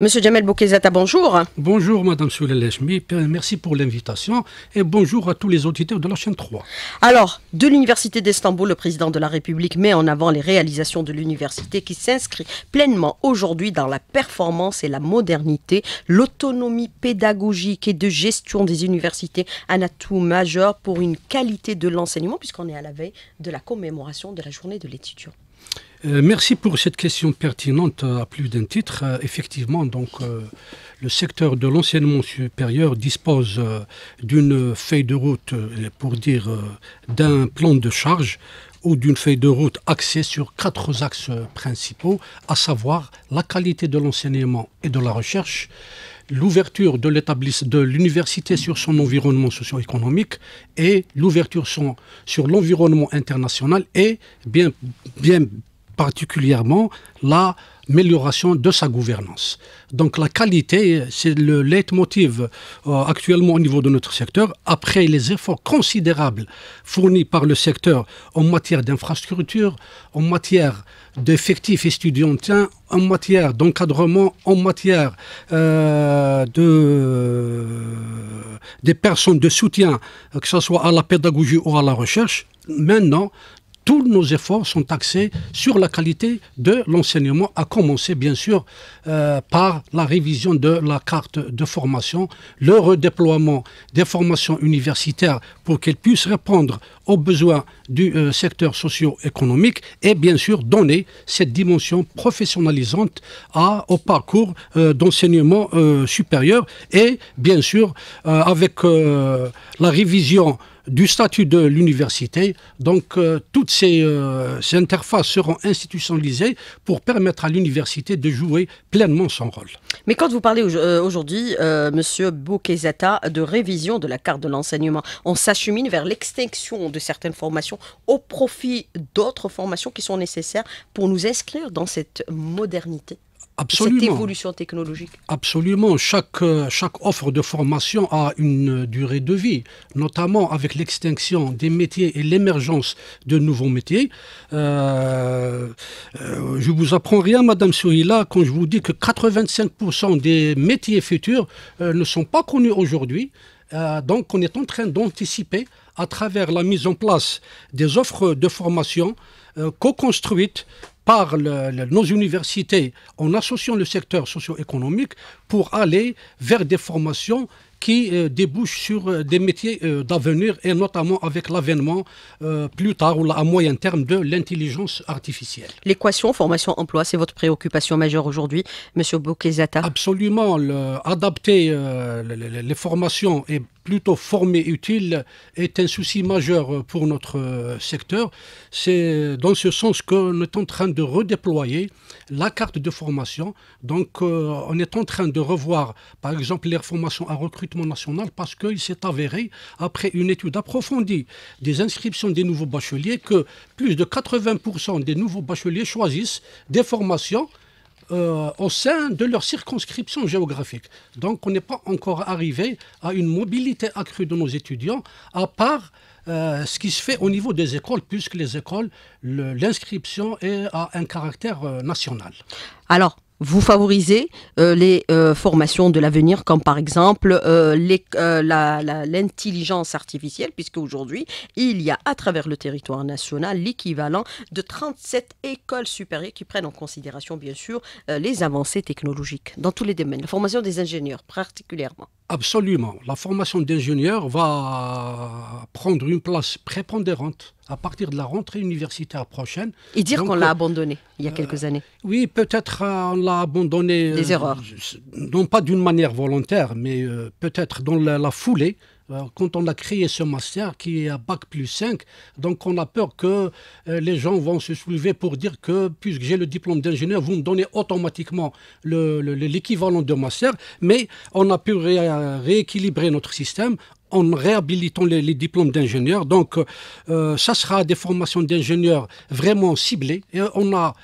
Monsieur Jamel Boukezata, bonjour. Bonjour Madame lechmi merci pour l'invitation et bonjour à tous les auditeurs de la chaîne 3. Alors, de l'Université d'Istanbul, le président de la République met en avant les réalisations de l'université qui s'inscrit pleinement aujourd'hui dans la performance et la modernité. L'autonomie pédagogique et de gestion des universités, un atout majeur pour une qualité de l'enseignement puisqu'on est à la veille de la commémoration de la journée de l'étudiant. Euh, merci pour cette question pertinente euh, à plus d'un titre. Euh, effectivement, donc, le secteur de l'enseignement supérieur dispose d'une feuille de route, pour dire, d'un plan de charge ou d'une feuille de route axée sur quatre axes principaux, à savoir la qualité de l'enseignement et de la recherche, l'ouverture de de l'université sur son environnement socio-économique et l'ouverture sur, sur l'environnement international et bien, bien particulièrement la amélioration de sa gouvernance. Donc la qualité, c'est le leitmotiv euh, actuellement au niveau de notre secteur. Après les efforts considérables fournis par le secteur en matière d'infrastructure, en matière d'effectifs étudiants, en matière d'encadrement, en matière euh, de, des personnes de soutien, que ce soit à la pédagogie ou à la recherche, maintenant, tous nos efforts sont axés sur la qualité de l'enseignement, à commencer bien sûr euh, par la révision de la carte de formation, le redéploiement des formations universitaires pour qu'elles puissent répondre aux besoins du euh, secteur socio-économique et bien sûr donner cette dimension professionnalisante au parcours euh, d'enseignement supérieur et bien sûr avec la révision du statut de l'université. Donc, euh, toutes euh, ces, interfaces seront institutionnalisées pour permettre à l'université de jouer pleinement son rôle. Mais quand vous parlez euh, aujourd'hui, Monsieur de révision de la carte de l'enseignement, on s'achemine vers l'extinction de certaines formations au profit d'autres formations qui sont nécessaires pour nous inscrire dans cette modernité. Absolument. évolution technologique. Absolument. Chaque, euh, chaque offre de formation a une euh, durée de vie, notamment avec l'extinction des métiers et l'émergence de nouveaux métiers. Je euh, ne je vous apprends rien, Madame Souila, quand je vous dis que 85% des métiers futurs ne sont pas connus aujourd'hui. donc, on est en train d'anticiper à travers la mise en place des offres de formation co-construites par nos universités en associant le secteur socio-économique pour aller vers des formations qui euh, débouchent sur euh, des métiers euh, d'avenir et notamment avec l'avènement plus tard ou à moyen terme de l'intelligence artificielle. L'équation formation-emploi, c'est votre préoccupation majeure aujourd'hui, M. Boukezata Absolument. adapter les formations et plutôt formés, utile est un souci majeur pour notre euh, secteur. C'est dans ce sens qu'on est en train de redéployer la carte de formation. Donc, euh, on est en train de revoir, par exemple, les formations à recrutement national parce qu'il s'est avéré, après une étude approfondie des inscriptions des nouveaux bacheliers, que plus de 80% des nouveaux bacheliers choisissent des formations euh, au sein de leur circonscription géographique. Donc on n'est pas encore arrivé à une mobilité accrue de nos étudiants, à part euh, ce qui se fait au niveau des écoles, puisque les écoles, l'inscription est à un caractère euh, national. Alors, vous favorisez euh, les euh, formations de l'avenir, comme par exemple euh, l'intelligence artificielle, puisque aujourd'hui, il y a à travers le territoire national l'équivalent de 37 écoles supérieures qui prennent en considération, bien sûr, les avancées technologiques dans tous les domaines, la formation des ingénieurs particulièrement. Absolument. La formation d'ingénieur va prendre une place prépondérante à partir de la rentrée universitaire prochaine. Et dire qu'on l'a euh, abandonné il y a euh, quelques années. oui, peut-être euh, on l'a abandonné. erreurs. non pas d'une manière volontaire, mais peut-être dans la foulée euh, quand on a créé ce master qui est à Bac plus 5, donc on a peur que euh, les gens vont se soulever pour dire que puisque j'ai le diplôme d'ingénieur, vous me donnez automatiquement l'équivalent de master, mais on a pu rééquilibrer notre système en réhabilitant les, diplômes d'ingénieur. Donc, euh, ça sera des formations d'ingénieurs vraiment ciblées. Et on a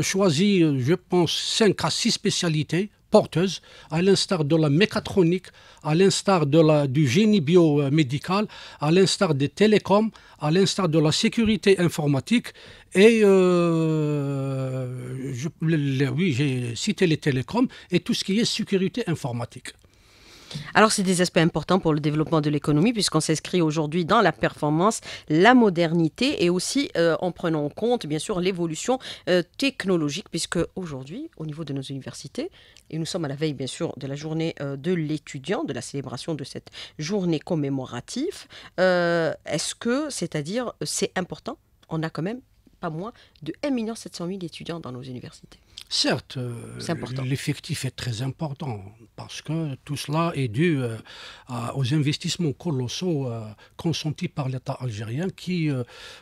choisi, je pense, 5 à 6 spécialités porteuse, à l'instar de la mécatronique, à l'instar du génie biomédical, à l'instar des télécoms, à l'instar de la sécurité informatique. Et euh, oui, j'ai cité les télécoms et tout ce qui est sécurité informatique. Alors, c'est des aspects importants pour le développement de l'économie, puisqu'on s'inscrit aujourd'hui dans la performance, la modernité et aussi euh, en prenant en compte, bien sûr, l'évolution euh, technologique, puisque aujourd'hui, au niveau de nos universités, et nous sommes à la veille, bien sûr, de la journée euh, de l'étudiant, de la célébration de cette journée commémorative, est-ce que, c'est-à-dire, c'est important On a quand même pas moins de 1 700 d'étudiants dans nos universités. Certes, euh, l'effectif est très important parce que tout cela est dû euh, aux investissements colossaux euh, consentis par l'État algérien qui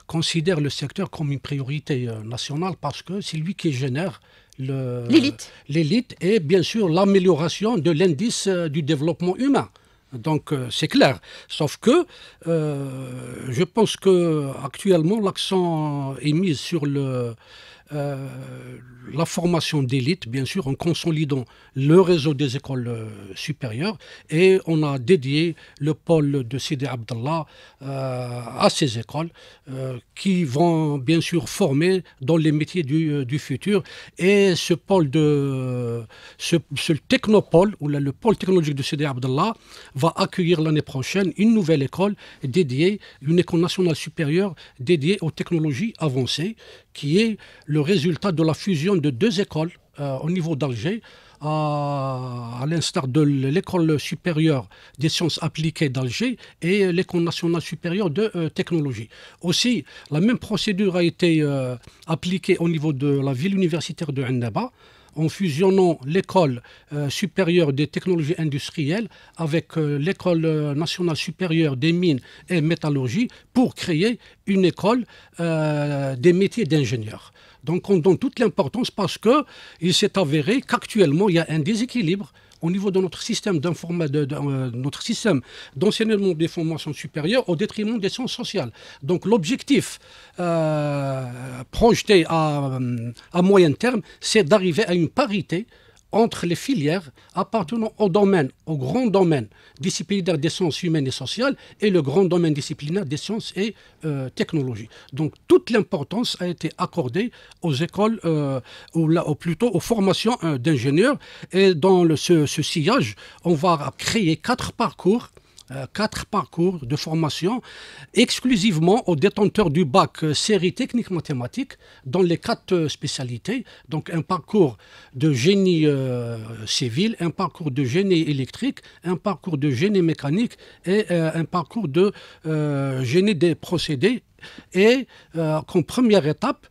considère le secteur comme une priorité nationale parce que c'est lui qui génère l'élite et bien sûr l'amélioration de l'indice du développement humain. Donc c'est clair. Sauf que je pense qu'actuellement l'accent est mis sur le euh, la formation d'élite, bien sûr, en consolidant le réseau des écoles euh, supérieures. Et on a dédié le pôle de Sidi Abdallah euh, à ces écoles qui vont, bien sûr, former dans les métiers du, futur. Et ce pôle de. Ce, technopôle, ou le pôle technologique de Sidi Abdallah, va accueillir l'année prochaine une nouvelle école dédiée, une école nationale supérieure dédiée aux technologies avancées qui est le résultat de la fusion de deux écoles euh, au niveau d'Alger, à, l'instar de l'école supérieure des sciences appliquées d'Alger et l'école nationale supérieure de euh, technologie. Aussi, la même procédure a été euh, appliquée au niveau de la ville universitaire de Ndaba en fusionnant l'école euh, supérieure des technologies industrielles avec euh, l'école euh, nationale supérieure des mines et métallurgie pour créer une école des métiers d'ingénieurs. Donc on donne toute l'importance parce qu'il s'est avéré qu'actuellement il y a un déséquilibre au niveau de notre système de euh, notre système d'enseignement des formations supérieures au détriment des sciences sociales. Donc l'objectif euh, projeté à, euh, à moyen terme, c'est d'arriver à une parité entre les filières appartenant au domaine, au grand domaine disciplinaire des sciences humaines et sociales et le grand domaine disciplinaire des sciences et euh, technologies. Donc toute l'importance a été accordée aux écoles, euh, ou, plutôt aux formations euh, d'ingénieurs. Et dans ce, ce, sillage, on va créer quatre parcours euh, quatre parcours de formation exclusivement aux détenteurs du bac euh, série technique mathématique dans les quatre euh, spécialités. Donc un parcours de génie civil, un parcours de génie électrique, un parcours de génie mécanique et un parcours de génie des procédés et comme première étape,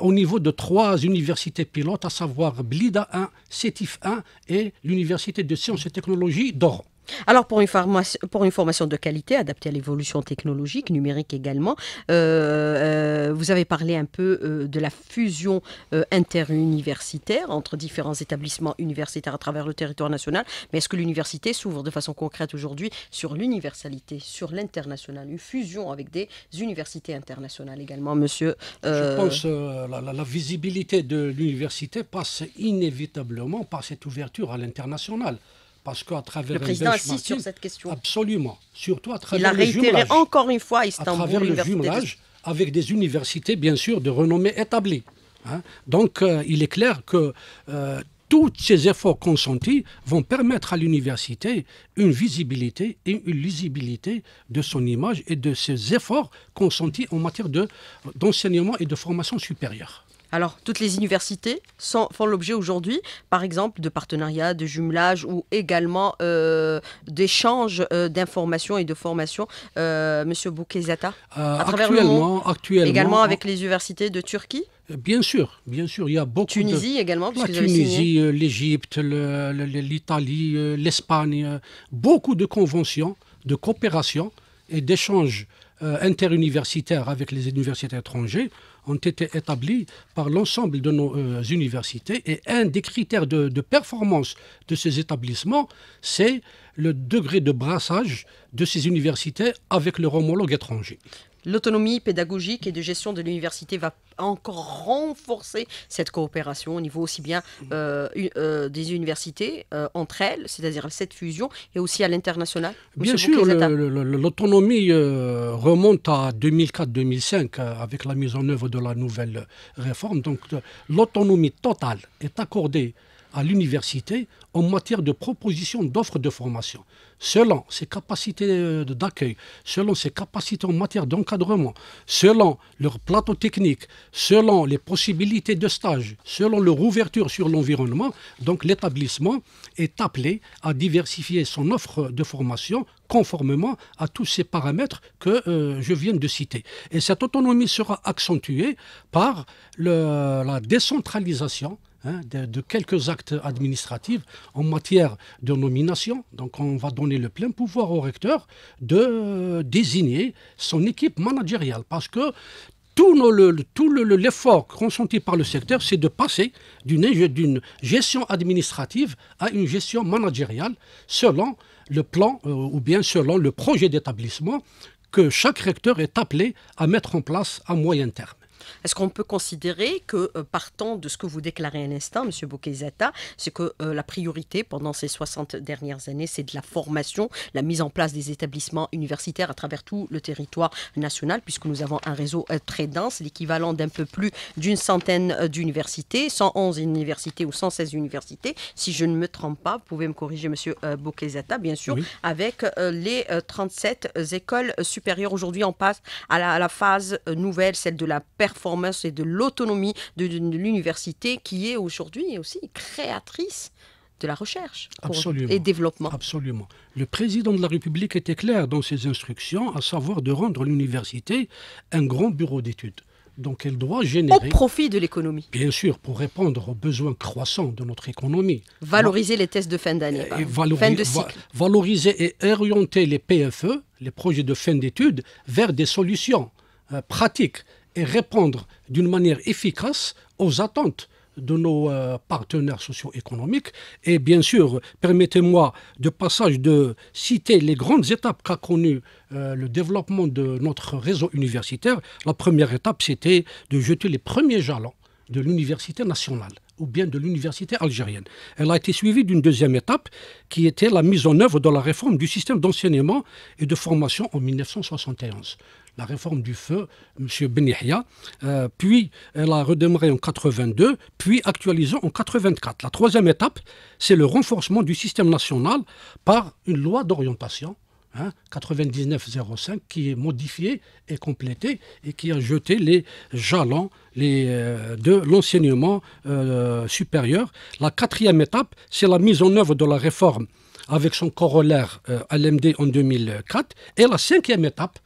au niveau de trois universités pilotes, à savoir Blida 1, CETIF 1 et l'Université de sciences et technologies d'Oran. Alors pour une, formation de qualité adaptée à l'évolution technologique, numérique également, euh, euh, vous avez parlé un peu euh, de la fusion interuniversitaire entre différents établissements universitaires à travers le territoire national, mais est-ce que l'université s'ouvre de façon concrète aujourd'hui sur l'universalité, sur l'international, une fusion avec des universités internationales également, monsieur Je pense que la visibilité de l'université passe inévitablement par cette ouverture à l'international. Parce qu'à travers le président sur cette question. Absolument. Surtout à travers le jumelage. Il a encore une fois travers le jumelage avec des universités, bien sûr, de renommée établie. Hein. Donc, euh, il est clair que euh, tous ces efforts consentis vont permettre à l'université une visibilité et une lisibilité de son image et de ses efforts consentis en matière d'enseignement et de formation supérieure. Alors, toutes les universités font l'objet aujourd'hui, par exemple, de partenariats, de jumelages ou également euh, d'échanges euh, d'informations et de formations, euh, Monsieur Boukezata, à actuellement, également avec les universités de Turquie Bien sûr, bien sûr, il y a beaucoup Tunisie également, la Tunisie, l'Égypte, l'Italie, l'Espagne, beaucoup de conventions, de coopération et d'échanges euh, interuniversitaires avec les universités étrangères ont été établis par l'ensemble de nos euh, universités. Et un des critères de, de performance de ces établissements, c'est le degré de brassage de ces universités avec leurs homologue étranger. L'autonomie pédagogique et de gestion de l'université va encore renforcer cette coopération au niveau aussi bien mm. euh, euh, des universités euh, entre elles, c'est-à-dire cette fusion, et aussi à l'international Bien sûr, l'autonomie remonte à 2004-2005 avec la mise en œuvre de la nouvelle réforme. Donc l'autonomie totale est accordée à l'université en matière de proposition d'offres de formation. Selon ses capacités euh, d'accueil, selon ses capacités en matière d'encadrement, selon leur plateau technique, selon les possibilités de stage, selon leur ouverture sur l'environnement, donc l'établissement est appelé à diversifier son offre de formation conformément à tous ces paramètres que euh, je viens de citer. Et cette autonomie sera accentuée par la décentralisation Hein, de, quelques actes administratifs en matière de nomination. Donc on va donner le plein pouvoir au recteur de désigner son équipe managériale parce que tout, l'effort consenti par le secteur, c'est de passer d'une gestion administrative à une gestion managériale selon le plan euh, ou bien selon le projet d'établissement que chaque recteur est appelé à mettre en place à moyen terme. Est-ce qu'on peut considérer que, euh, partant de ce que vous déclarez un instant, M. Bokezata, c'est que euh, la priorité pendant ces 60 dernières années, c'est de la formation, la mise en place des établissements universitaires à travers tout le territoire national, puisque nous avons un réseau euh, très dense, l'équivalent d'un peu plus d'une centaine d'universités, 111 universités ou 116 universités, si je ne me trompe pas, vous pouvez me corriger, M. Bokezata, bien sûr, avec les 37 écoles supérieures. Aujourd'hui, on passe à la, phase nouvelle, celle de la performance et de l'autonomie de, l'université qui est aujourd'hui aussi créatrice de la recherche et développement. Absolument. Le président de la République était clair dans ses instructions, à savoir de rendre l'université un grand bureau d'études. Donc elle doit générer... Au profit de l'économie. Bien sûr, pour répondre aux besoins croissants de notre économie. Valoriser les tests de fin d'année, euh, valoriser et orienter les PFE, les projets de fin d'études, vers des solutions euh, pratiques et répondre d'une manière efficace aux attentes de nos euh, partenaires socio-économiques. Et bien sûr, permettez-moi de passage de citer les grandes étapes qu'a connues euh, le développement de notre réseau universitaire. La première étape, c'était de jeter les premiers jalons de l'université nationale ou bien de l'université algérienne. Elle a été suivie d'une deuxième étape qui était la mise en œuvre de la réforme du système d'enseignement et de formation en 1971 la réforme du feu, M. Benihia, euh, puis elle euh, a redémarré en 82, puis actualisant en 84. La troisième étape, c'est le renforcement du système national par une loi d'orientation. 9905, hein, qui est modifiée et complétée et qui a jeté les jalons euh, de l'enseignement supérieur. La quatrième étape, c'est la mise en œuvre de la réforme avec son corollaire LMD en 2004. Et la cinquième étape,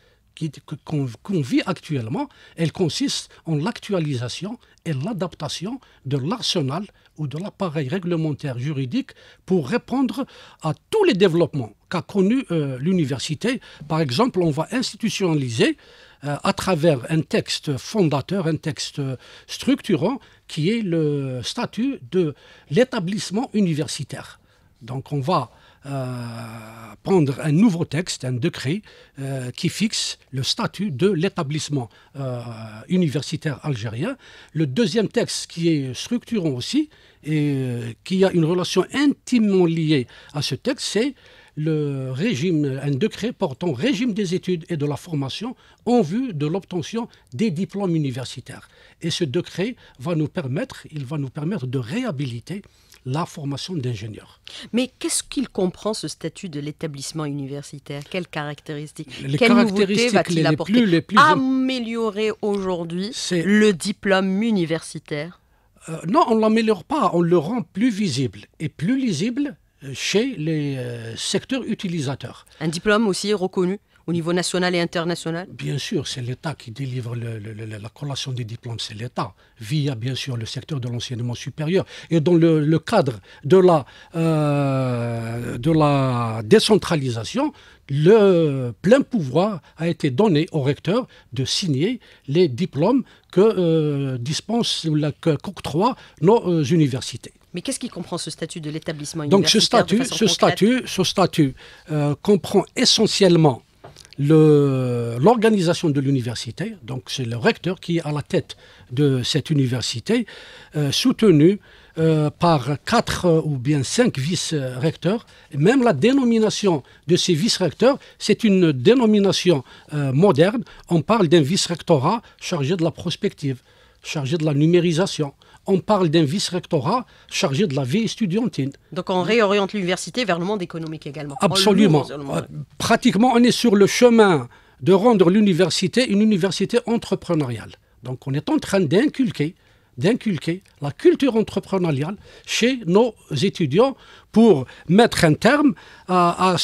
qu'on vit actuellement, elle consiste en l'actualisation et l'adaptation de l'arsenal ou de l'appareil réglementaire juridique pour répondre à tous les développements qu'a connus euh, l'université. Par exemple, on va institutionnaliser euh, à travers un texte fondateur, un texte structurant, qui est le statut de l'établissement universitaire. Donc on va euh, prendre un nouveau texte, un décret euh, qui fixe le statut de l'établissement euh, universitaire algérien. Le deuxième texte qui est structurant aussi et qui a une relation intimement liée à ce texte, c'est le régime, un décret portant régime des études et de la formation en vue de l'obtention des diplômes universitaires. Et ce décret va nous permettre, il va nous permettre de réhabiliter la formation d'ingénieur. Mais qu'est-ce qu'il comprend ce statut de l'établissement universitaire Quelles caractéristiques les Quelle caractéristiques va-t-il apporter Améliorer aujourd'hui le diplôme universitaire euh, Non, on l'améliore pas, on le rend plus visible et plus lisible euh, chez les euh, secteurs utilisateurs. Un diplôme aussi reconnu au niveau national et international Bien sûr, c'est l'État qui délivre la collation des diplômes, c'est l'État, via bien sûr le secteur de l'enseignement supérieur. Et dans le, cadre de la, euh, de la décentralisation, le plein pouvoir a été donné au recteur de signer les diplômes que euh, dispensent, qu'octroient nos euh, universités. Mais qu'est-ce qui comprend ce statut de l'établissement universitaire Donc ce statut, ce, statut, ce euh, statut comprend essentiellement l'organisation de l'université, donc c'est le recteur qui est à la tête de cette université, euh, soutenu euh, par quatre euh, ou bien cinq vice-recteurs. Même la dénomination de ces vice-recteurs, c'est une dénomination moderne. On parle d'un vice-rectorat chargé de la prospective, chargé de la numérisation, on parle d'un vice-rectorat chargé de la vie étudiantine. Donc on réoriente l'université vers le monde économique également. Absolument. Euh, pratiquement, on est sur le chemin de rendre l'université une université entrepreneuriale. Donc on est en train d'inculquer d'inculquer la culture entrepreneuriale chez nos étudiants pour mettre un terme à, à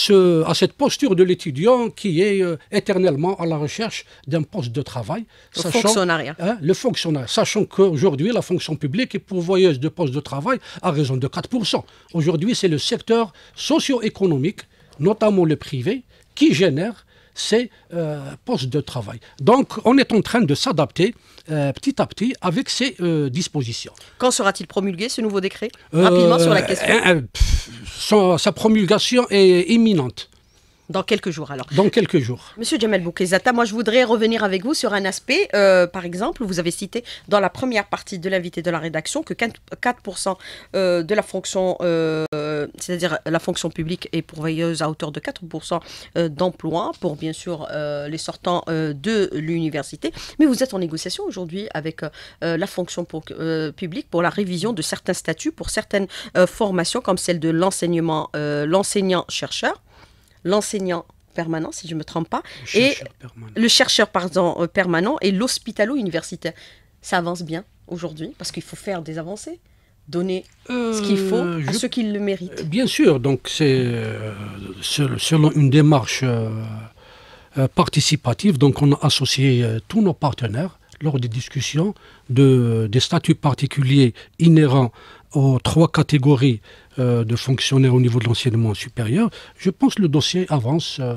cette posture de l'étudiant qui est euh, éternellement à la recherche d'un poste de travail. Le hein, le fonctionnaire, sachant qu'aujourd'hui, la fonction publique est pourvoyeuse de postes de travail à raison de 4%. Aujourd'hui, c'est le secteur socio-économique, notamment le privé, qui génère ces euh, postes de travail. Donc on est en train de s'adapter euh, petit à petit avec ces euh, dispositions. Quand sera-t-il promulgué ce nouveau décret Rapidement sur la question. sa promulgation est imminente. Dans quelques jours, alors. Dans quelques jours. Monsieur Jamel Boukezata, moi, je voudrais revenir avec vous sur un aspect. Euh, par exemple, vous avez cité dans la première partie de l'invité de la rédaction que 4% euh, de la fonction, euh, c'est-à-dire la fonction publique, est pourvoyeuse à hauteur de 4% d'emplois pour, bien sûr, les sortants de l'université. Mais vous êtes en négociation aujourd'hui avec la fonction publique pour la révision de certains statuts pour certaines formations, comme celle de l'enseignement, l'enseignant-chercheur l'enseignant permanent, si je ne me trompe pas, et le chercheur pardon, euh, permanent et l'hospitalo-universitaire. Ça avance bien aujourd'hui parce qu'il faut faire des avancées donner ce qu'il faut euh, à ceux qui le méritent. Euh, bien sûr, donc c'est selon une démarche participative, donc on a associé tous nos partenaires lors des discussions de, des statuts particuliers inhérents aux trois catégories euh, de fonctionnaires au niveau de l'enseignement supérieur, je pense que le dossier avance euh,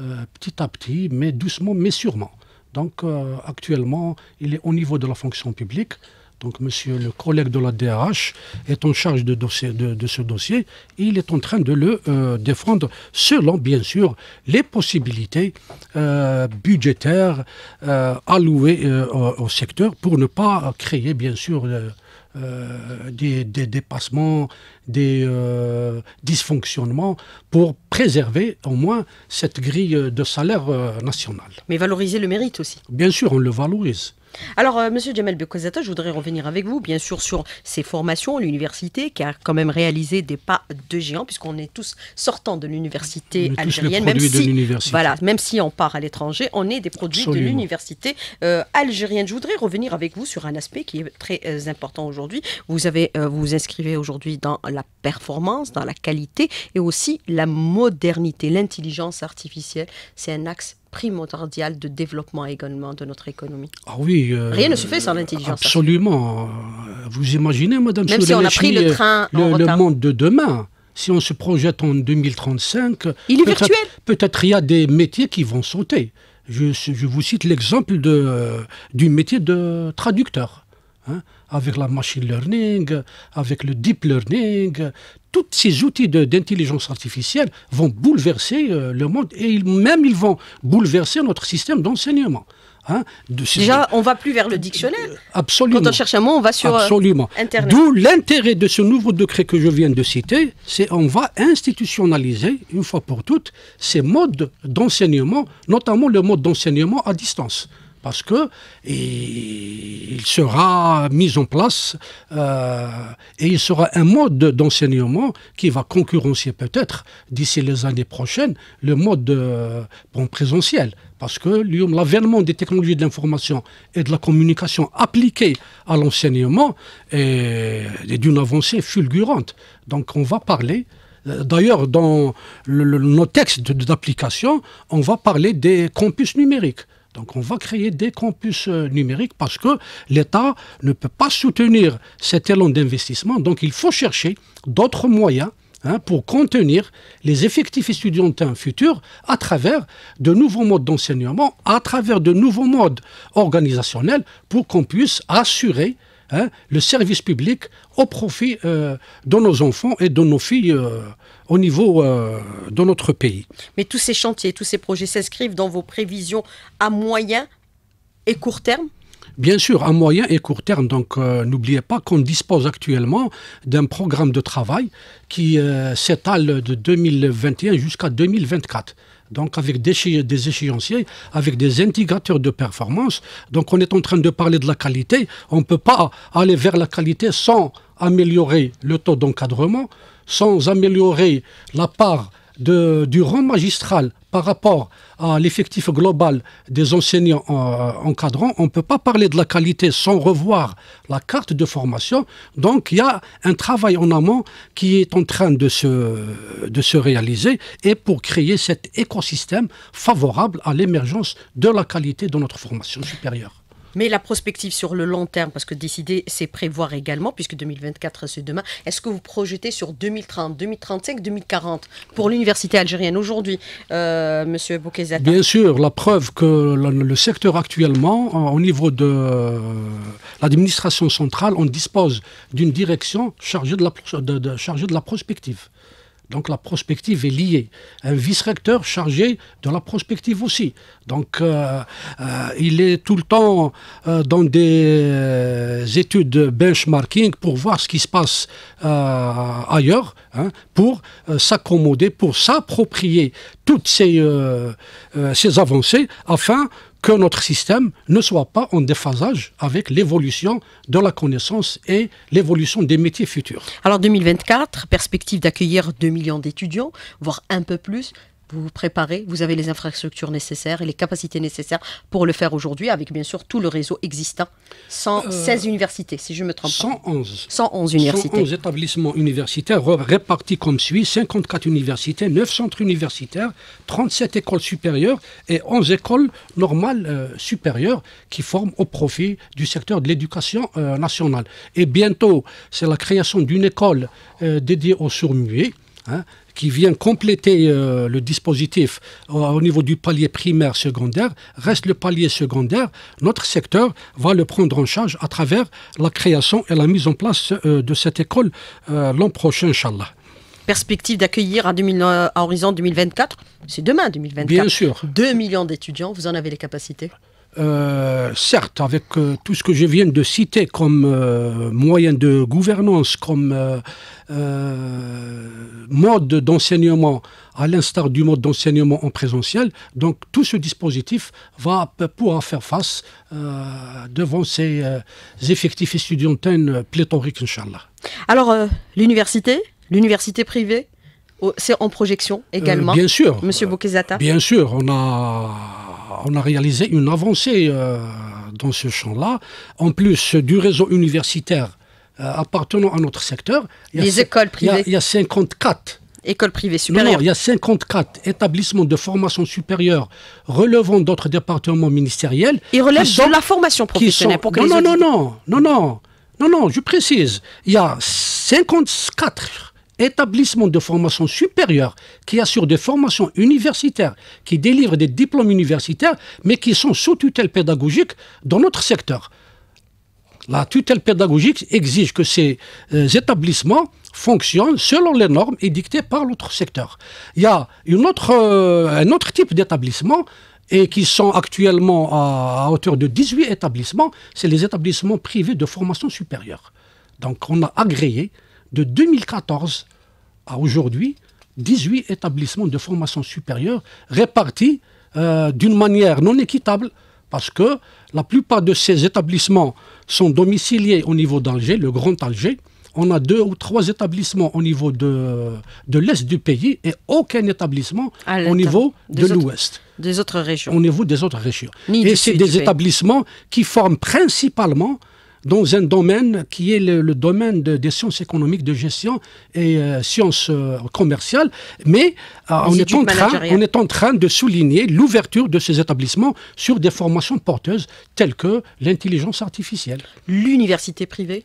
euh, petit à petit, mais doucement, mais sûrement. Donc actuellement, il est au niveau de la fonction publique. Donc monsieur le collègue de la DRH est en charge de, ce dossier il est en train de le défendre selon bien sûr les possibilités budgétaires allouées au, secteur pour ne pas créer bien sûr euh, des, dépassements, des euh, dysfonctionnements, pour préserver au moins cette grille de salaire euh, nationale. Mais valoriser le mérite aussi. Bien sûr, on le valorise. Alors, euh, Monsieur Jamel Bekozata, je voudrais revenir avec vous, bien sûr, sur ces formations, l'université, qui a quand même réalisé des pas de géant, puisqu'on est tous sortants de l'université algérienne, même si, voilà, même si on part à l'étranger, on est des produits de l'université euh, algérienne. Je voudrais revenir avec vous sur un aspect qui est très euh, important aujourd'hui. Vous avez, vous, vous inscrivez aujourd'hui dans la performance, dans la qualité et aussi la modernité, l'intelligence artificielle. C'est un axe primordial de développement également de notre économie. Ah oui. Euh, Rien ne se fait sans l'intelligence Absolument. Vous imaginez, Madame Même si on a pris le euh, train le, monde de demain si on se projette en 2035, il est peut virtuel. Peut-être il y a des métiers qui vont sauter. Je, vous cite l'exemple euh, du métier de traducteur. Hein avec la machine learning, avec le deep learning, tous ces outils d'intelligence artificielle vont bouleverser euh, le monde et même ils vont bouleverser notre système d'enseignement. Hein, Déjà, on va plus vers le dictionnaire. Absolument. Quand on cherche un mot, on va sur euh, Internet. D'où l'intérêt de ce nouveau décret que je viens de citer, c'est on va institutionnaliser, une fois pour toutes, ces modes d'enseignement, notamment le mode d'enseignement à distance parce que il sera mis en place euh, et il sera un mode d'enseignement qui va concurrencer peut-être d'ici les années prochaines le mode euh, présentiel. Parce que l'avènement des technologies de l'information et de la communication appliquées à l'enseignement est, d'une avancée fulgurante. Donc on va parler euh, D'ailleurs, dans nos textes d'application, on va parler des campus numériques. Donc on va créer des campus euh, numériques parce que l'État ne peut pas soutenir cet élan d'investissement. Donc il faut chercher d'autres moyens hein, pour contenir les effectifs étudiants futurs à travers de nouveaux modes d'enseignement, à travers de nouveaux modes organisationnels pour qu'on puisse assurer hein, le service public au profit euh, de nos enfants et de nos filles euh, au niveau euh, de notre pays. Mais tous ces chantiers, tous ces projets s'inscrivent dans vos prévisions à moyen et court terme Bien sûr, à moyen et court terme. Donc, euh, n'oubliez pas qu'on dispose actuellement d'un programme de travail qui euh, s'étale de 2021 jusqu'à 2024. Donc, avec des, des, échéanciers, avec des intégrateurs de performance. Donc, on est en train de parler de la qualité. On ne peut pas aller vers la qualité sans améliorer le taux d'encadrement, sans améliorer la part du rang magistral par rapport à l'effectif global des enseignants euh, encadrants, on ne peut pas parler de la qualité sans revoir la carte de formation. Donc il y a un travail en amont qui est en train de se, de se réaliser et pour créer cet écosystème favorable à l'émergence de la qualité de notre formation supérieure. Mais la prospective sur le long terme, parce que décider, c'est prévoir également, puisque 2024, c'est demain. Est-ce que vous projetez sur 2030, 2035, 2040 pour l'université algérienne aujourd'hui, euh, Monsieur Bien sûr, la preuve que le, secteur actuellement, au niveau de euh, l'administration centrale, on dispose d'une direction chargée de la, chargée de la prospective. Donc la prospective est liée. Un vice-recteur chargé de la prospective aussi. Donc euh, euh, il est tout le temps euh, dans des études de benchmarking pour voir ce qui se passe ailleurs, hein, pour s'accommoder, pour s'approprier toutes ces, ces avancées afin que notre système ne soit pas en déphasage avec l'évolution de la connaissance et l'évolution des métiers futurs. Alors 2024, perspective d'accueillir 2 millions d'étudiants, voire un peu plus vous préparez, vous avez les infrastructures nécessaires et les capacités nécessaires pour le faire aujourd'hui, avec bien sûr tout le réseau existant. 116 euh, universités, si je me trompe 111. Pas. 111 universités. 111 établissements universitaires répartis comme suit 54 universités, 9 centres universitaires, 37 écoles supérieures et 11 écoles normales euh, supérieures qui forment au profit du secteur de l'éducation euh, nationale. Et bientôt, c'est la création d'une école dédiée aux sourds muets. Hein, qui vient compléter euh, le dispositif euh, au, niveau du palier primaire secondaire, reste le palier secondaire. Notre secteur va le prendre en charge à travers la création et la mise en place euh, de cette école l'an prochain, Inch'Allah perspective d'accueillir à, à, horizon 2024, c'est demain 2024. Bien sûr. 2 millions d'étudiants, vous en avez les capacités euh, certes, avec euh, tout ce que je viens de citer comme euh, moyen de gouvernance, comme mode d'enseignement, à l'instar du mode d'enseignement en présentiel, donc tout ce dispositif va pouvoir faire face devant ces effectifs étudiantins pléthoriques, Inch'Allah. Alors, l'université, l'université privée, oh, c'est en projection également. bien sûr. Monsieur Boukezata. Bien sûr, on a on a réalisé une avancée euh, dans ce champ-là. En plus du réseau universitaire euh, appartenant à notre secteur, il y a, écoles privées. Il y, a 54 il y a 54 établissements de formation supérieure relevant d'autres départements ministériels. Ils relèvent de la formation professionnelle non, non, non, non, non, non, non, non, je précise. Il y a 54 établissements de formation supérieure qui assurent des formations universitaires, qui délivrent des diplômes universitaires, mais qui sont sous tutelle pédagogique dans notre secteur. La tutelle pédagogique exige que ces euh, établissements fonctionnent selon les normes édictées par l'autre secteur. Il y a une autre, euh, un autre type d'établissement et qui sont actuellement à hauteur de 18 établissements, c'est les établissements privés de formation supérieure. Donc on a agréé de 2014 à aujourd'hui, 18 établissements de formation supérieure répartis euh, d'une manière non équitable parce que la plupart de ces établissements sont domiciliés au niveau d'Alger, le Grand Alger. On a deux ou trois établissements au niveau de, de l'Est du pays et aucun établissement au niveau de l'Ouest. Des autres régions. Au niveau des autres régions. et c'est des établissements qui forment principalement dans un domaine qui est le, domaine des sciences économiques de gestion et euh, sciences euh, commerciales, mais euh, on, est en train, on est en train de souligner l'ouverture de ces établissements sur des formations porteuses telles que l'intelligence artificielle. L'université privée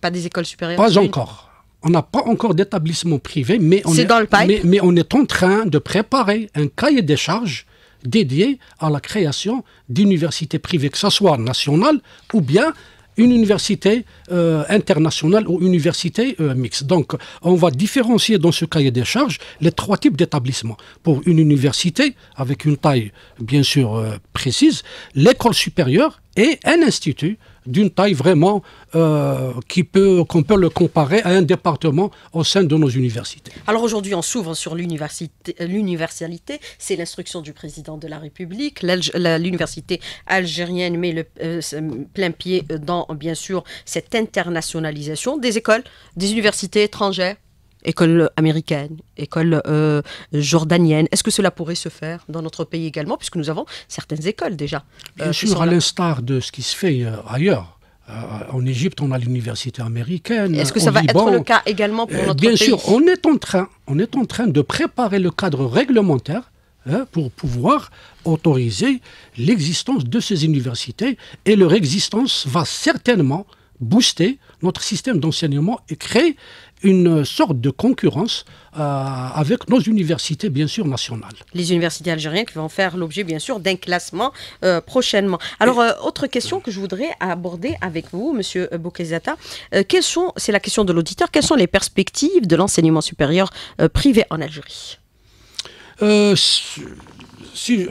Pas des écoles supérieures Pas encore. On n'a pas encore d'établissement privé, mais on, est, dans le mais, mais on est en train de préparer un cahier des charges dédié à la création d'universités privées, que ce soit nationales ou bien une université euh, internationale ou université euh, mixte. Donc, on va différencier dans ce cahier des charges les trois types d'établissements. Pour une université, avec une taille bien sûr euh, précise, l'école supérieure et un institut d'une taille vraiment euh, qui peut, qu'on peut le comparer à un département au sein de nos universités. Alors aujourd'hui, on s'ouvre sur l'universalité. C'est l'instruction du président de la République. L'université algérienne met le euh, plein pied euh, dans, bien sûr, cette internationalisation des écoles, des universités étrangères école américaine, école euh, jordanienne. Est-ce que cela pourrait se faire dans notre pays également, puisque nous avons certaines écoles déjà euh, Bien sûr, à l'instar de ce qui se fait euh, ailleurs. Euh, en Égypte, on a l'université américaine. Est-ce que ça va être le cas également pour notre pays Bien sûr, on est, en train, on est en train de préparer le cadre réglementaire hein, pour pouvoir autoriser l'existence de ces universités et leur existence va certainement booster notre système d'enseignement et créer une sorte de concurrence euh, avec nos universités, bien sûr, nationales. Les universités algériennes qui vont faire l'objet, bien sûr, d'un classement euh, prochainement. Alors, euh, autre question que je voudrais aborder avec vous, Monsieur Boukezata, quelles sont, c'est la question de l'auditeur, quelles sont les perspectives de l'enseignement supérieur privé en Algérie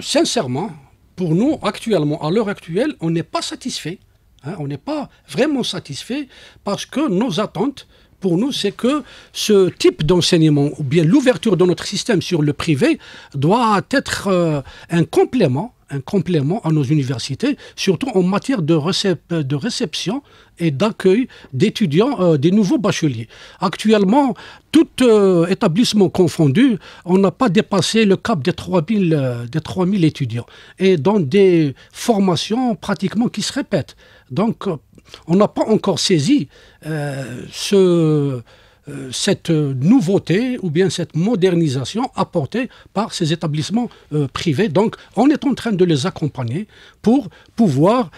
Sincèrement, pour nous, actuellement, à l'heure actuelle, on n'est pas satisfait Hein, on n'est pas vraiment satisfait parce que nos attentes, pour nous, c'est que ce type d'enseignement, ou bien l'ouverture de notre système sur le privé, doit être euh, un complément un hein, complément à nos universités, surtout en matière de, réception et d'accueil d'étudiants, euh, des nouveaux bacheliers. Actuellement, tout euh, établissement confondu, on n'a pas dépassé le cap des 3000, euh, des 3000 étudiants. Et dans des formations pratiquement qui se répètent. Donc, on n'a pas encore saisi ce euh, cette euh, nouveauté ou bien cette modernisation apportée par ces établissements euh, privés. Donc, on est en train de les accompagner pour pouvoir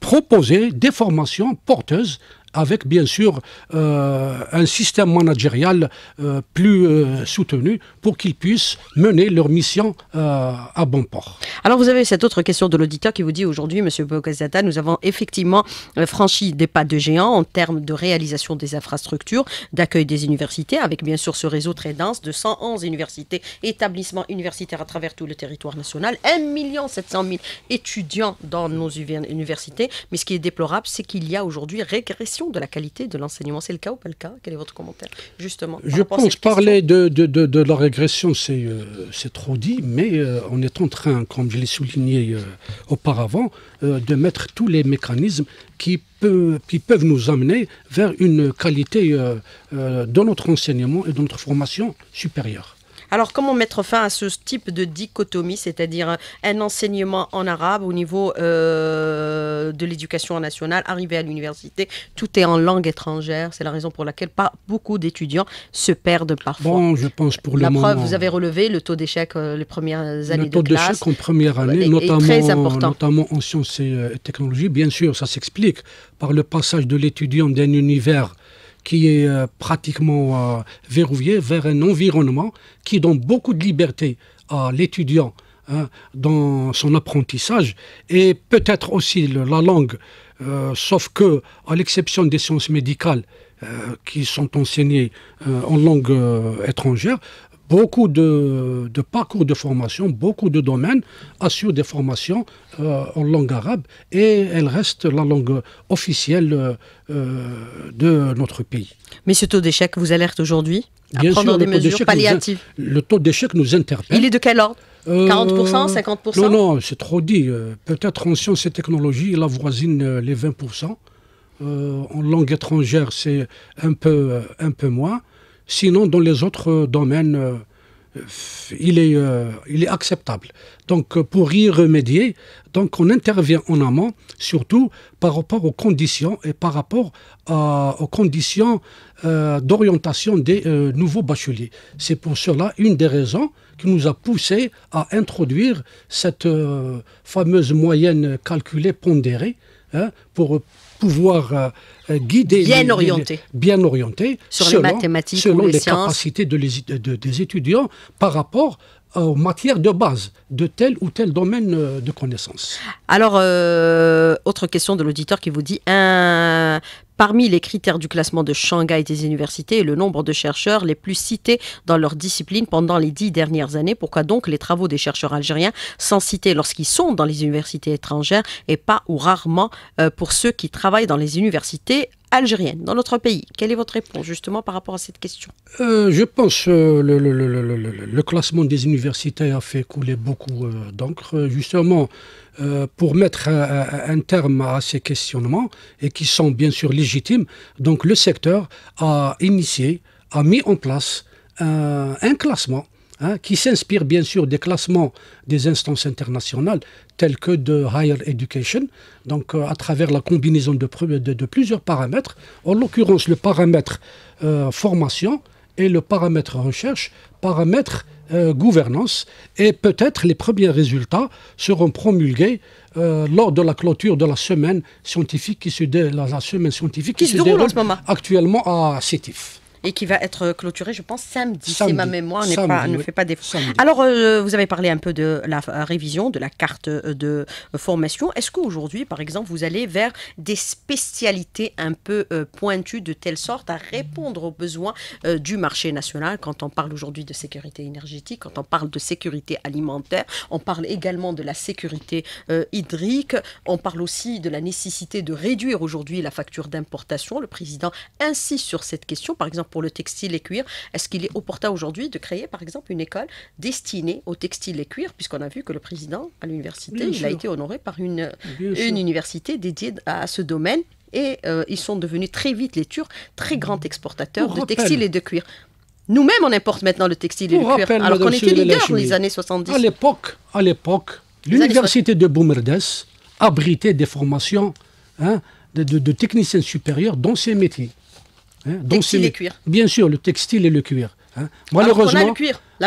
proposer des formations porteuses avec bien sûr euh, un système managérial euh, plus euh, soutenu pour qu'ils puissent mener leur mission à bon port. Alors vous avez cette autre question de l'auditeur qui vous dit aujourd'hui, Monsieur Bokazata, nous avons effectivement franchi des pas de géant en termes de réalisation des infrastructures, d'accueil des universités, avec bien sûr ce réseau très dense de 111 universités, établissements universitaires à travers tout le territoire national, 1 700 000 étudiants dans nos universités. Mais ce qui est déplorable, c'est qu'il y a aujourd'hui régression de la qualité de l'enseignement. C'est le cas ou pas le cas Quel est votre commentaire Justement. Je pense parler de, de, la régression, c'est euh, trop dit, mais euh, on est en train, comme je l'ai souligné euh, auparavant, de mettre tous les mécanismes qui, peut, qui, peuvent nous amener vers une qualité de notre enseignement et de notre formation supérieure. Alors comment mettre fin à ce type de dichotomie, c'est-à-dire un enseignement en arabe au niveau euh, de l'éducation nationale, arrivé à l'université, tout est en langue étrangère, c'est la raison pour laquelle pas beaucoup d'étudiants se perdent parfois. Bon, je pense pour le la moment. La preuve, vous avez relevé le taux d'échec euh, les premières années de le taux d'échec en première année, notamment en sciences et euh, technologies, bien sûr, ça s'explique par le passage de l'étudiant d'un univers qui est euh, pratiquement euh, verrouillé vers un environnement qui donne beaucoup de liberté à l'étudiant hein, dans son apprentissage et peut-être aussi la langue, euh, sauf que, à l'exception des sciences médicales, qui sont enseignées en langue étrangère, beaucoup de, parcours de formation, beaucoup de domaines assurent des formations euh, en langue arabe et elle reste la langue officielle euh, de notre pays. Mais ce taux d'échec vous alerte aujourd'hui à prendre des mesures palliatives Le taux d'échec nous interpelle. Il est de quel ordre 40%, euh, 50% Non, non, c'est trop dit. Peut-être en sciences et technologies, il avoisine les 20%. Euh, en langue étrangère, c'est un peu, un peu moins. Sinon, dans les autres euh, domaines, euh, euh, il est, acceptable. Donc, pour y remédier, donc on intervient en amont, surtout par rapport aux conditions et par rapport aux conditions d'orientation des nouveaux bacheliers. C'est pour cela une des raisons qui nous a poussé à introduire cette fameuse moyenne calculée pondérée hein, pour pouvoir euh, euh, guider. Bien orienté. bien orienté. Sur selon, les mathématiques selon les, capacités des étudiants par rapport euh, aux matières de base de tel ou tel domaine de connaissance. Alors, autre question de l'auditeur qui vous dit Parmi les critères du classement de Shanghai des universités est le nombre de chercheurs les plus cités dans leur discipline pendant les dix dernières années. Pourquoi donc les travaux des chercheurs algériens sont cités lorsqu'ils sont dans les universités étrangères et pas ou rarement euh, pour ceux qui travaillent dans les universités algérienne dans notre pays. Quelle est votre réponse justement par rapport à cette question euh, Je pense que euh, le, classement des universités a fait couler beaucoup euh, d'encre, justement pour mettre un, un, terme à ces questionnements et qui sont bien sûr légitimes. Donc le secteur a initié, a mis en place un classement Hein, qui s'inspire bien sûr des classements des instances internationales telles que de Higher Education, donc euh, à travers la combinaison de, plusieurs paramètres, en l'occurrence le paramètre euh, formation et le paramètre recherche, paramètre euh, gouvernance, et peut-être les premiers résultats seront promulgués lors de la clôture de la semaine scientifique qui se, déroule, actuellement à CETIF et qui va être clôturé, je pense, samedi. ma mémoire, ne fait pas des Alors, euh, vous avez parlé un peu de la euh, révision, de la carte euh, de formation. Est-ce qu'aujourd'hui, par exemple, vous allez vers des spécialités un peu pointues de telle sorte à répondre aux besoins du marché national Quand on parle aujourd'hui de sécurité énergétique, quand on parle de sécurité alimentaire, on parle également de la sécurité hydrique, on parle aussi de la nécessité de réduire aujourd'hui la facture d'importation. Le président insiste sur cette question. Par exemple, pour le textile et cuir. Est-ce qu'il est opportun aujourd'hui de créer, par exemple, une école destinée au textile et cuir, puisqu'on a vu que le président à l'université, il a été honoré par une, une université dédiée à ce domaine. Et euh, ils sont devenus très vite, les Turcs, très grands exportateurs de textile et de cuir. Nous-mêmes, on importe maintenant le textile et le cuir, alors qu'on était leader dans les années 70. À l'époque, à l'époque, l'université de Boumerdès abritait des formations hein, de, de techniciens supérieurs dans ces métiers. Hein, donc Bien sûr, le textile et le cuir. Hein. Malheureusement,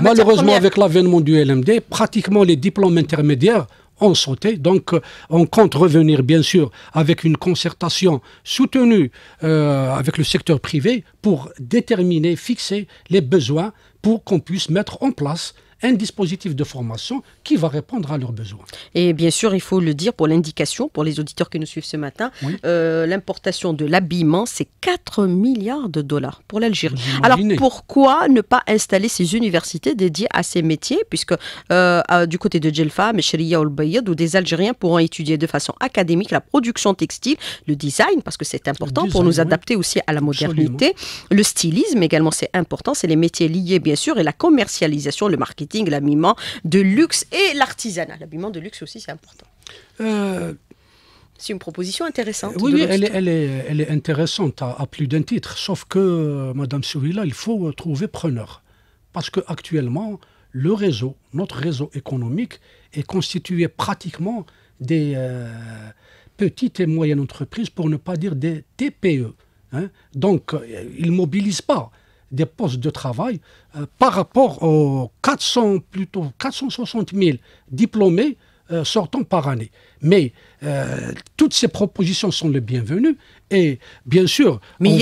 malheureusement avec l'avènement du LMD, pratiquement les diplômes intermédiaires ont sauté. Donc, euh, on compte revenir, bien sûr, avec une concertation soutenue euh, avec le secteur privé pour déterminer, fixer les besoins pour qu'on puisse mettre en place un dispositif de formation qui va répondre à leurs besoins. Et bien sûr, il faut le dire pour l'indication, pour les auditeurs qui nous suivent ce matin, euh, l'importation de l'habillement, c'est 4 milliards de dollars pour l'Algérie. Alors pourquoi ne pas installer ces universités dédiées à ces métiers, puisque euh, du côté de Djelfa, Meshriya ou Bayad, où des Algériens pourront étudier de façon académique la production textile, le design, parce que c'est important pour nous adapter aussi à la modernité, le stylisme également, c'est important, c'est les métiers liés bien sûr, et la commercialisation, le marketing l'habillement de luxe et l'artisanat. L'habillement de luxe aussi, c'est important. Euh, c'est une proposition intéressante. Oui, elle est, intéressante à, plus d'un titre, sauf que, euh, Madame il faut euh, trouver preneur. Parce qu'actuellement, le réseau, notre réseau économique, est constitué pratiquement des petites et moyennes entreprises, pour ne pas dire des TPE. Hein. Donc, ils ne mobilisent pas des postes de travail euh, par rapport aux 400, plutôt 460 000 diplômés euh, sortant par année. Mais euh, toutes ces propositions sont les bienvenues et bien sûr. Mais il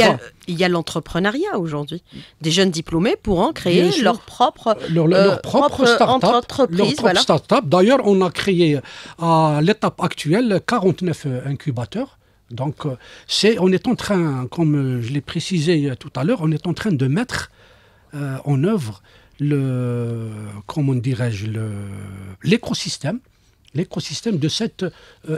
y, a, l'entrepreneuriat aujourd'hui. Des jeunes diplômés pourront créer leur propre, leur, D'ailleurs, on a créé à l'étape actuelle 49 incubateurs donc, euh, c'est, on est en train, comme je l'ai précisé euh, tout à l'heure, on est en train de mettre euh, en œuvre le, comment dirais-je, l'écosystème, l'écosystème de cette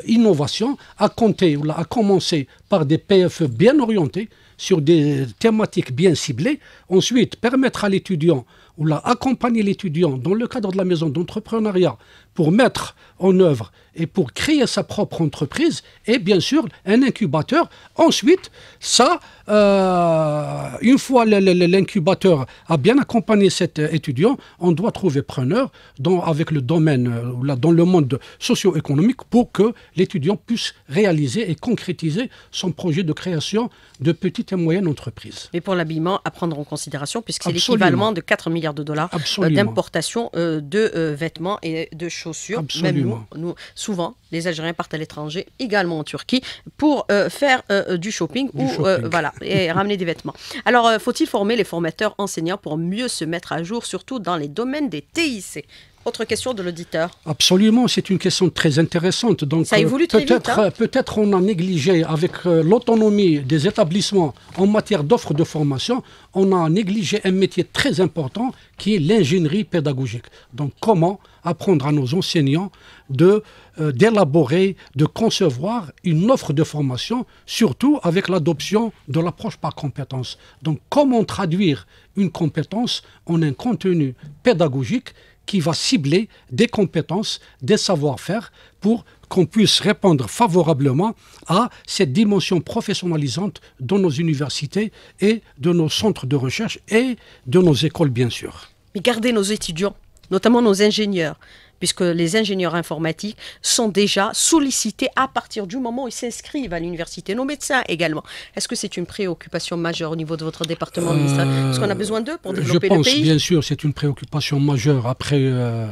innovation à compter, ou à commencer par des PFE bien orientés sur des thématiques bien ciblées. Ensuite, permettre à l'étudiant ou l'accompagner accompagner l'étudiant dans le cadre de la maison d'entrepreneuriat pour mettre en œuvre et pour créer sa propre entreprise et bien sûr un incubateur. Ensuite, ça, euh, une fois l'incubateur a bien accompagné cet étudiant, on doit trouver preneur dans, avec le domaine, euh, dans le monde socio-économique pour que l'étudiant puisse réaliser et concrétiser son projet de création de petites et moyennes entreprises. Mais pour l'habillement, à prendre en considération, puisque c'est l'équivalent de 4 milliards de dollars euh, d'importation euh, de euh, vêtements et de chaussures. Absolument. nous, souvent, les Algériens partent à l'étranger, également en Turquie, pour faire du shopping ou voilà et ramener des vêtements. Alors, faut-il former les formateurs enseignants pour mieux se mettre à jour, surtout dans les domaines des TIC autre question de l'auditeur. Absolument, c'est une question très intéressante. Donc, peut-être, hein euh, peut-être on a négligé avec euh, l'autonomie des établissements en matière d'offres de formation, on a négligé un métier très important qui est l'ingénierie pédagogique. Donc, comment apprendre à nos enseignants de euh, d'élaborer, de concevoir une offre de formation, surtout avec l'adoption de l'approche par compétence. Donc, comment traduire une compétence en un contenu pédagogique qui va cibler des compétences, des savoir-faire pour qu'on puisse répondre favorablement à cette dimension professionnalisante de nos universités et de nos centres de recherche et de nos écoles, bien sûr. Mais garder nos étudiants, notamment nos ingénieurs, puisque les ingénieurs informatiques sont déjà sollicités à partir du moment où ils s'inscrivent à l'université. Nos médecins également. Est-ce que c'est une préoccupation majeure au niveau de votre département ministre euh, ce qu'on a besoin d'eux pour développer le pays Je pense, bien sûr, c'est une préoccupation majeure. Après... Euh,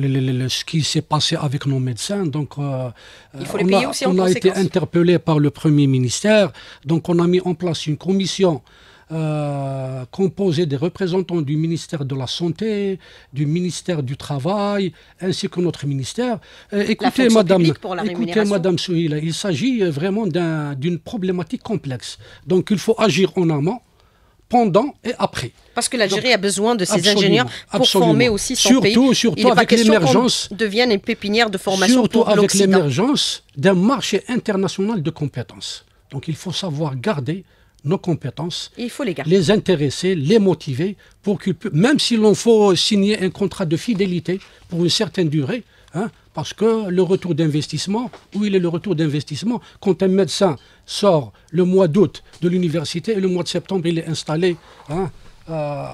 ce qui s'est passé avec nos médecins. Donc, euh, on a, été interpellé par le Premier ministère. Donc, on a mis en place une commission euh, composé des représentants du ministère de la Santé, du ministère du Travail, ainsi que notre ministère. Euh, écoutez, madame, écoutez, madame il s'agit vraiment d'une problématique complexe. Donc il faut agir en amont pendant et après. Parce que l'Algérie a besoin de ses ingénieurs pour former aussi son surtout, pays. Surtout, surtout avec l'émergence. devienne une pépinière de formation Surtout avec l'émergence d'un marché international de compétences. Donc il faut savoir garder nos compétences. Il faut les Les intéresser, les motiver, pour même s'il l'on faut signer un contrat de fidélité pour une certaine durée, hein, parce que le retour d'investissement, où il est le retour d'investissement Quand un médecin sort le mois d'août de l'université et le mois de septembre, il est installé hein, euh,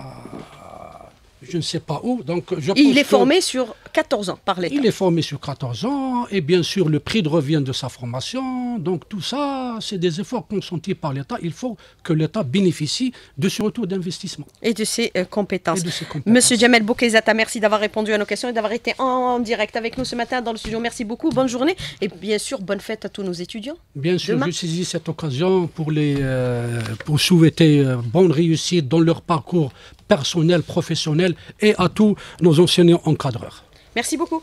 je ne sais pas où. Donc, il est formé sur 14 ans par l'État. Il est formé sur 14 ans, et bien sûr, le prix de revient de sa formation. Donc, tout ça, c'est des efforts consentis par l'État. Il faut que l'État bénéficie de ce retour d'investissement. Et de ses euh, compétences. Monsieur Jamel Boukezata, merci d'avoir répondu à nos questions et d'avoir été en, direct avec nous ce matin dans le studio. Merci beaucoup, bonne journée, et bien sûr, bonne fête à tous nos étudiants. Bien sûr, je saisis cette occasion pour, les, euh, souhaiter euh, bonne réussite dans leur parcours personnel, professionnel et à tous nos enseignants encadreurs. Merci beaucoup.